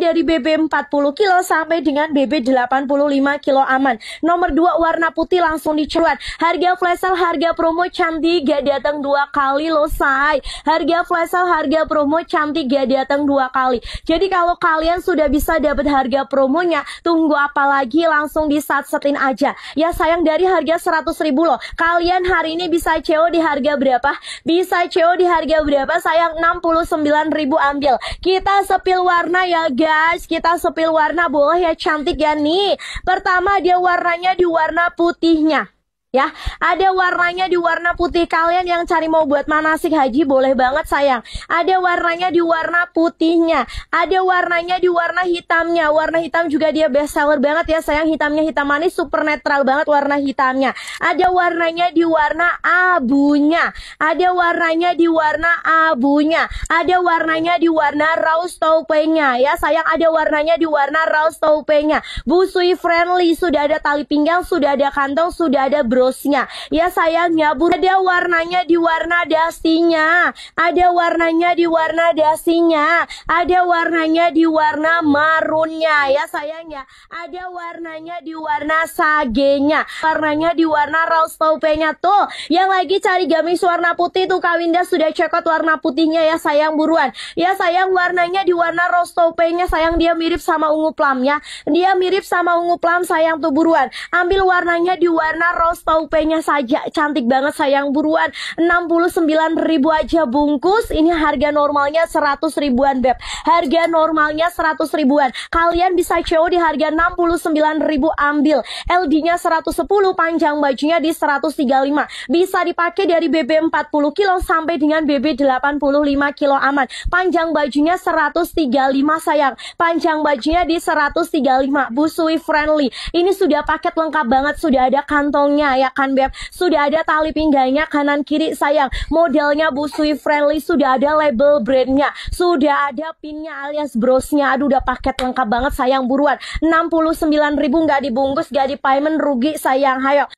dari BB 40 kilo sampai dengan BB 85 kilo aman. Nomor 2 warna putih langsung dicuat. Harga flash sale, harga promo cantik gak datang dua kali loh say. Harga flash sale, harga promo cantik gak datang dua kali. Jadi kalau kalian sudah bisa dapat harga promonya, tunggu apa lagi langsung di saat setin aja. Ya sayang dari harga 100 ribu loh. Kalian hari ini bisa CO di harga berapa? Bisa CO di harga berapa? Sayang 69 ribu ambil. Kita sepil warna ya guys guys, kita sepil warna boleh ya cantik ya nih. Pertama dia warnanya di warna putihnya ya. Ada warnanya di warna putih kalian yang cari mau buat manasik haji boleh banget sayang. Ada warnanya di warna putihnya, ada warnanya di warna hitamnya. Warna hitam juga dia best seller banget ya sayang. Hitamnya hitam manis super netral banget warna hitamnya. Ada warnanya di warna abunya, ada warnanya di warna abunya, ada warnanya di warna rose topengnya ya sayang. Ada warnanya di warna rose topengnya. Busui friendly sudah ada tali pinggang, sudah ada kantong, sudah ada bro brosnya. Ya sayangnya burung ada warnanya di warna dasinya, ada warnanya di warna dasinya, ada warnanya di warna marunnya. Ya sayangnya ada warnanya di warna sagenya, warnanya di warna raus taupenya tuh. Yang lagi cari gamis warna putih tuh Kawinda sudah cekot warna putihnya ya sayang buruan. Ya sayang warnanya di warna raus taupenya sayang dia mirip sama ungu plamnya. Dia mirip sama ungu plam sayang tuh buruan. Ambil warnanya di warna rose UP-nya saja cantik banget sayang buruan 69 ribu aja bungkus Ini harga normalnya 100 ribuan Beb Harga normalnya 100 ribuan Kalian bisa CO di harga 69 ribu ambil LD-nya 110 Panjang bajunya di 135 Bisa dipakai dari BB 40 kilo Sampai dengan BB 85 kilo aman Panjang bajunya 135 sayang Panjang bajunya di 135 Busui friendly Ini sudah paket lengkap banget Sudah ada kantongnya merayakan Beb. Sudah ada tali pinggangnya kanan kiri sayang. Modelnya busui friendly sudah ada label brandnya, sudah ada pinnya alias brosnya. Aduh udah paket lengkap banget sayang buruan. 69.000 nggak dibungkus, nggak dipayment rugi sayang. Hayo.